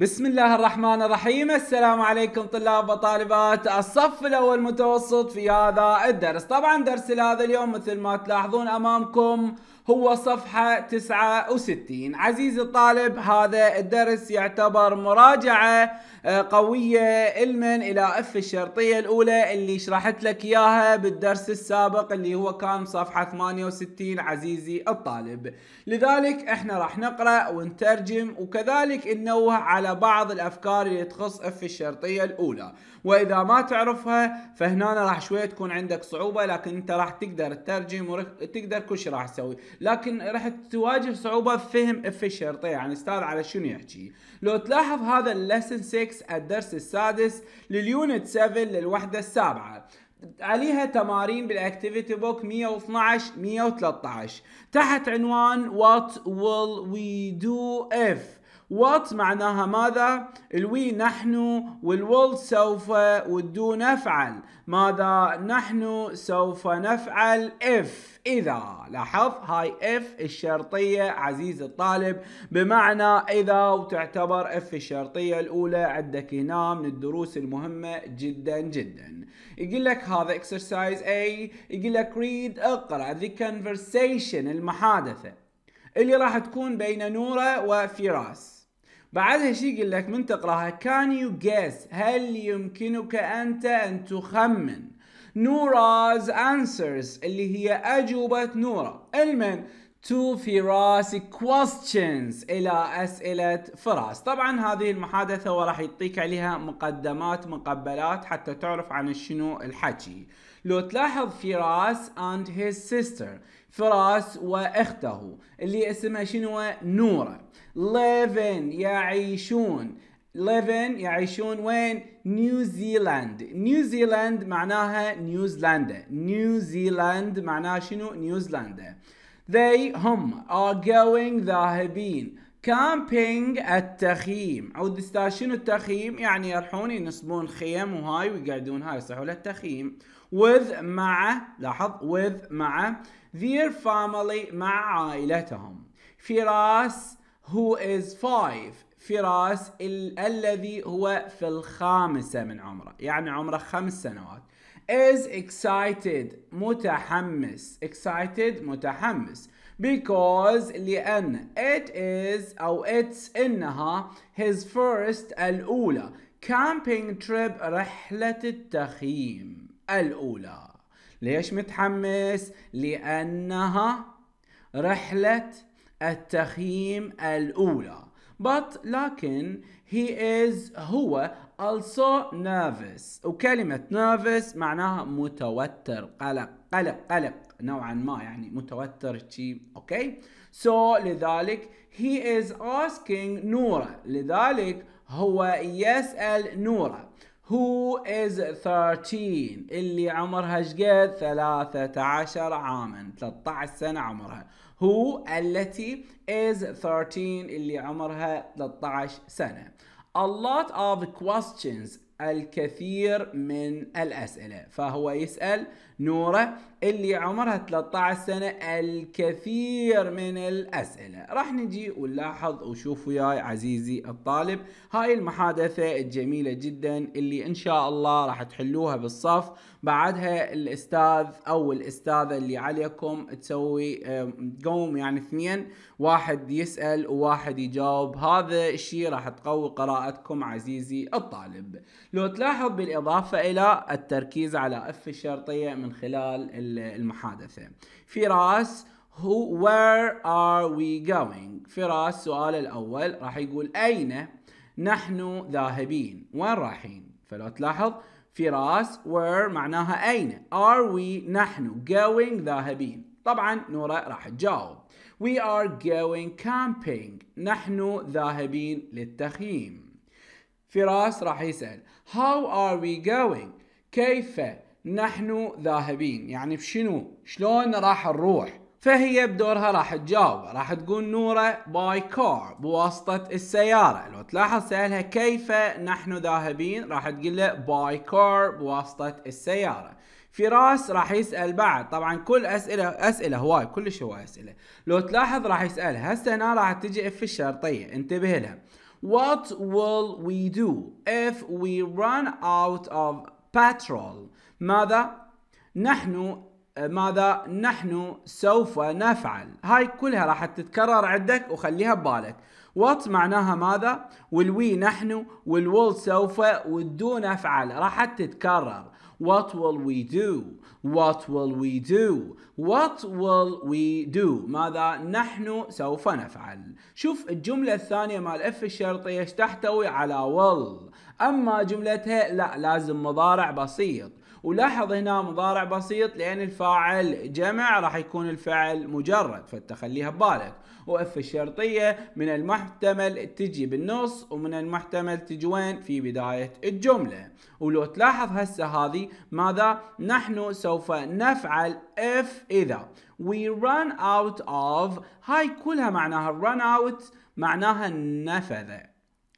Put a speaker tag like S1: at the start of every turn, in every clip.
S1: بسم الله الرحمن الرحيم السلام عليكم طلاب وطالبات الصف الأول متوسط في هذا الدرس طبعا درس لهذا اليوم مثل ما تلاحظون أمامكم هو صفحة 69 عزيزي الطالب هذا الدرس يعتبر مراجعة آه، قوية المن إلى اف الشرطية الأولى اللي شرحت لك إياها بالدرس السابق اللي هو كان صفحة 68 عزيزي الطالب لذلك احنا راح نقرأ ونترجم وكذلك ننوه على على بعض الافكار اللي تخص اف الشرطيه الاولى واذا ما تعرفها فهنا راح شويه تكون عندك صعوبه لكن انت راح تقدر تترجم وتقدر كل شيء راح تسوي لكن راح تواجه صعوبه في فهم اف الشرطيه يعني استاذ على شنو يحكي لو تلاحظ هذا الليسن 6 الدرس السادس لليونت 7 للوحده السابعه عليها تمارين بالاكتيفيتي بوك 112 113 تحت عنوان وات ويل وي دو اف وات معناها ماذا الوي نحن والول سوف والدو نفعل ماذا نحن سوف نفعل اف إذا لاحظ هاي اف الشرطية عزيز الطالب بمعنى إذا وتعتبر اف الشرطية الأولى عندك هنا من الدروس المهمة جدا جدا يقول لك هذا اكسرسايز A يقول لك ريد اقرأ the conversation المحادثة اللي راح تكون بين نورة وفراس بعدها شي يقول لك من تقراها كان يو جيس هل يمكنك انت ان تخمن نوراز انسرز اللي هي اجوبه نورا المن في راس questions الى اسئله فراس طبعا هذه المحادثه وراح يعطيك عليها مقدمات مقبلات حتى تعرف عن شنو الحكي لو تلاحظ فراس and his sister فراس واخته اللي اسمها شنو نوره living يعيشون living يعيشون وين؟ نيوزيلاند نيوزيلاند معناها نيوزيلندا نيوزيلاند معناها شنو؟ نيوزيلندا they هم are going ذاهبين camping التخييم عود شنو التخييم يعني يروحون ينصبون خيم وهاي ويقعدون هاي صح ولا التخييم with مع لاحظ with مع their family مع عائلتهم فراس who is five فراس ال الذي هو في الخامسة من عمره يعني عمره خمس سنوات is excited متحمس excited متحمس because لأن it is أو it's إنها his first الأولى camping trip رحلة التخييم الأولى ليش متحمس؟ لأنها رحلة التخييم الأولى but لكن he is هو also nervous وكلمة nervous معناها متوتر قلق قلق قلق نوعا ما يعني متوتر شيء اوكي so لذلك he is asking نورة لذلك هو يسأل نورة who is 13 اللي عمرها شقد 13 عاما 13 سنة عمرها هو التي is 13 اللي عمرها 13 سنة a lot of questions الكثير من الأسئلة فهو يسأل نورة اللي عمرها 13 سنة الكثير من الأسئلة راح نجي ونلاحظ وشوف وياي عزيزي الطالب هاي المحادثة الجميلة جدا اللي إن شاء الله راح تحلوها بالصف بعدها الأستاذ أو الأستاذة اللي عليكم تسوي قوم يعني اثنين واحد يسأل وواحد يجاوب هذا الشيء راح تقوي قراءتكم عزيزي الطالب لو تلاحظ بالإضافة إلى التركيز على أف الشرطية من خلال المحادثة فراس who where are we going فراس السؤال الأول راح يقول أين نحن ذاهبين وين رايحين فلو تلاحظ فراس where معناها أين are we نحن going ذاهبين طبعا نورا راح تجاوب we are going camping نحن ذاهبين للتخييم فراس راح يسأل how are we going كيف نحن ذاهبين يعني بشنو شلون راح نروح فهي بدورها راح تجاوب راح تقول نوره باي كار بواسطة السيارة لو تلاحظ سألها كيف نحن ذاهبين راح تقول له باي كار بواسطة السيارة فراس راح يسأل بعد طبعا كل أسئلة أسئلة هواي كلش هواي أسئلة لو تلاحظ راح يسأل هسه هنا راح تجي في الشرطية انتبه لها What will we do if we run out of petrol ماذا نحن آه، ماذا نحن سوف نفعل هاي كلها راح تتكرر عندك وخليها ببالك وات معناها ماذا والوي نحن والول سوف والدو نفعل راح تتكرر What will we do? What will we do? What will we do? ماذا نحن سوف نفعل؟ شوف الجملة الثانية مال اف الشرطية تحتوي على will أما جملتها لا لازم مضارع بسيط ولاحظ هنا مضارع بسيط لأن الفاعل جمع راح يكون الفعل مجرد فتخليها ببالك وإف الشرطية من المحتمل تجي بالنص ومن المحتمل تجي وين في بداية الجملة ولو تلاحظ هسه هذه ماذا نحن سوف نفعل اف إذا we run out of هاي كلها معناها run out معناها نفذ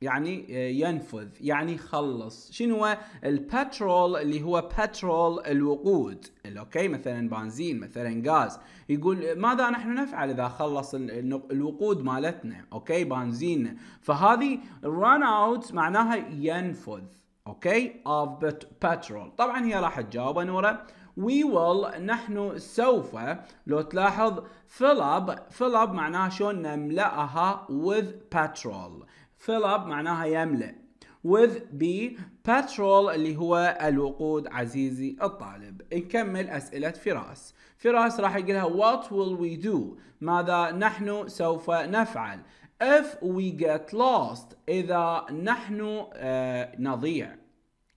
S1: يعني آه، ينفذ يعني خلص شنو البترول اللي هو بترول الوقود اوكي مثلا بنزين مثلا غاز يقول ماذا نحن نفعل اذا خلص الوقود مالتنا اوكي بنزيننا فهذه run اوت معناها ينفذ اوكي of petrol طبعا هي راح تجاوب نوره we will نحن سوف لو تلاحظ fill up fill up معناها شلون نملأها with petrol fill up معناها يملأ with B petrol اللي هو الوقود عزيزي الطالب نكمل أسئلة فراس فراس راح يقولها what will we do ماذا نحن سوف نفعل if we get lost إذا نحن آه نضيع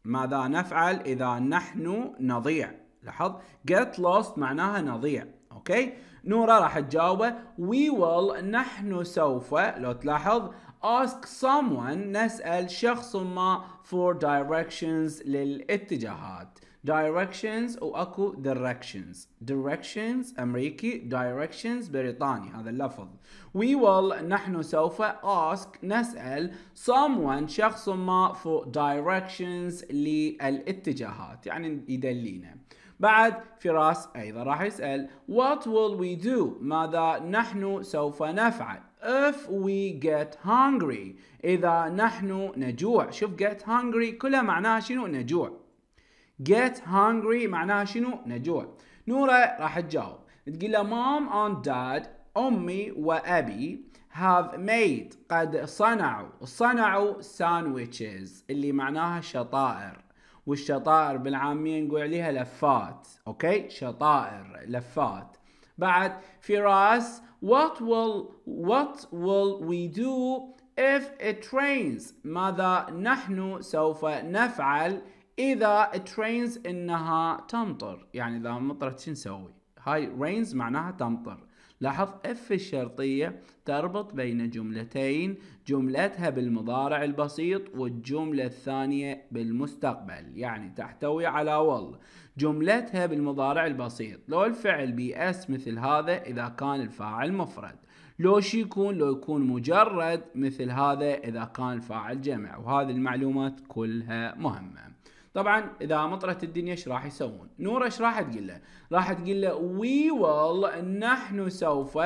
S1: ماذا نفعل إذا نحن نضيع لاحظ get lost معناها نضيع اوكي نورا راح تجاوبه we will نحن سوف لو تلاحظ ask someone نسأل شخص ما for directions للاتجاهات directions واكو directions directions امريكي directions بريطاني هذا اللفظ we will نحن سوف ask نسأل someone شخص ما for directions للاتجاهات يعني يدلينا بعد فراس ايضا راح يسأل what will we do ماذا نحن سوف نفعل if we get hungry إذا نحن نجوع شوف get hungry كلها معناها شنو نجوع get hungry معناها شنو نجوع نورة راح تجاوب تقول له mom and dad أمي وأبي have made قد صنعوا صنعوا sandwiches اللي معناها شطائر والشطائر بالعامية نقول عليها لفات أوكي شطائر لفات بعد فراس what will what will we do if it rains ماذا نحن سوف نفعل إذا it rains إنها تمطر يعني إذا مطرت شو نسوي هاي rains معناها تمطر لاحظ اف الشرطية تربط بين جملتين جملتها بالمضارع البسيط والجملة الثانية بالمستقبل يعني تحتوي على وال جملتها بالمضارع البسيط لو الفعل بي اس مثل هذا إذا كان الفاعل مفرد لو شي يكون لو يكون مجرد مثل هذا إذا كان الفاعل جمع وهذه المعلومات كلها مهمة طبعا اذا مطرت الدنيا ايش راح يسوون نور ايش راح تقول له راح تقول له وي ويل نحن سوف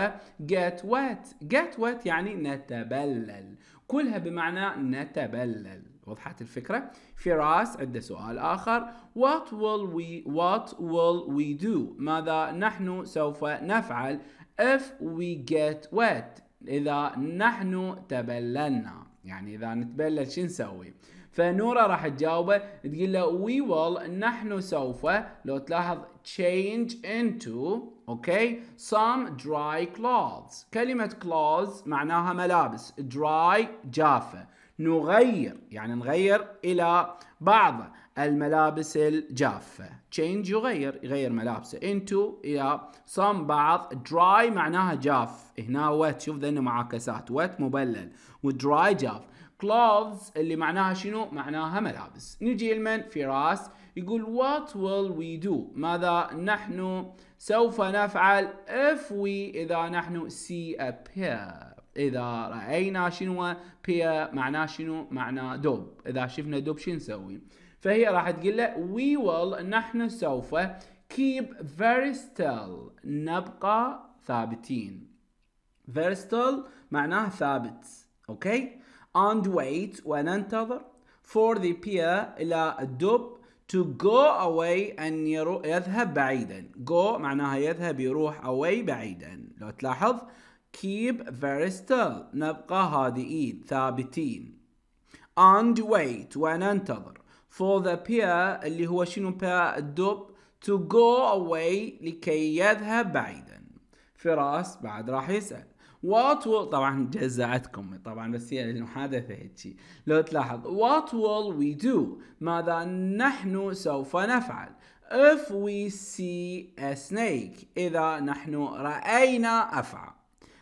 S1: جيت وات جيت وات يعني نتبلل كلها بمعنى نتبلل وضحت الفكرة فراس عنده سؤال آخر what will we what will we do ماذا نحن سوف نفعل if we get wet إذا نحن تبللنا يعني إذا نتبلل شو نسوي فنورا راح تجاوبه تقول له وي ويل نحن سوف لو تلاحظ تشينج انتو اوكي سام دراي كلوز كلمة كلوز معناها ملابس دراي جافة نغير يعني نغير إلى بعض الملابس الجافة change يغير يغير ملابسه into إلى some بعض dry معناها جاف هنا wet شوف ذنه معاكسات wet مبلل و dry جاف clothes اللي معناها شنو؟ معناها ملابس نجي لمن فراس يقول what will we do ماذا نحن سوف نفعل if we إذا نحن see a pair إذا رأينا شنو pair معناه شنو معناه دوب إذا شفنا دوب شو نسوي فهي راح تقول له we will نحن سوف keep very still نبقى ثابتين very still معناه ثابت أوكي and wait وننتظر for the pier إلى الدب to go away أن يذهب بعيدا go معناها يذهب يروح away بعيدا لو تلاحظ keep very still نبقى هادئين ثابتين and wait وننتظر for the pier اللي هو شنو pier الدب to go away لكي يذهب بعيدا فراس بعد راح يسأل وات will طبعا جزعتكم طبعا بس هي المحادثة هيك لو تلاحظ what will we do ماذا نحن سوف نفعل if we see a snake إذا نحن رأينا أفعى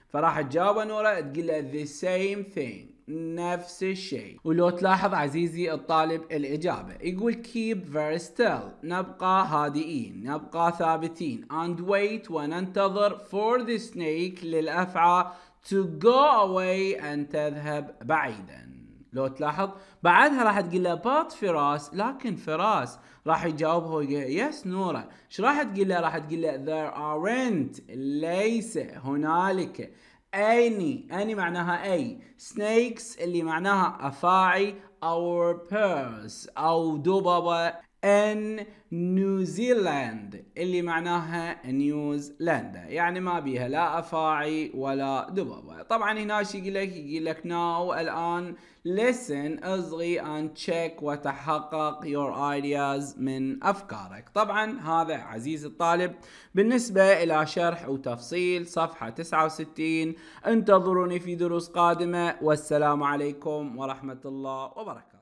S1: فراح تجاوب نورا تقول له the same thing نفس الشيء ولو تلاحظ عزيزي الطالب الإجابة يقول keep very still نبقى هادئين نبقى ثابتين and wait وننتظر for the snake للأفعى to go away أن تذهب بعيدا لو تلاحظ بعدها راح تقول له بات فراس لكن فراس راح يجاوبها ويقول يس نورة ايش راح تقول له راح تقول له there aren't ليس هنالك اني اني معناها اي snakes اللي معناها افاعي our pears او دببة ان نيوزيلاند اللي معناها نيوزلندا يعني ما بيها لا افاعي ولا دبابة طبعا هنا يقول لك يقول لك ناو الان listen اصغي ان تشيك وتحقق your ideas من افكارك طبعا هذا عزيزي الطالب بالنسبة الى شرح وتفصيل صفحة 69 انتظروني في دروس قادمة والسلام عليكم ورحمة الله وبركاته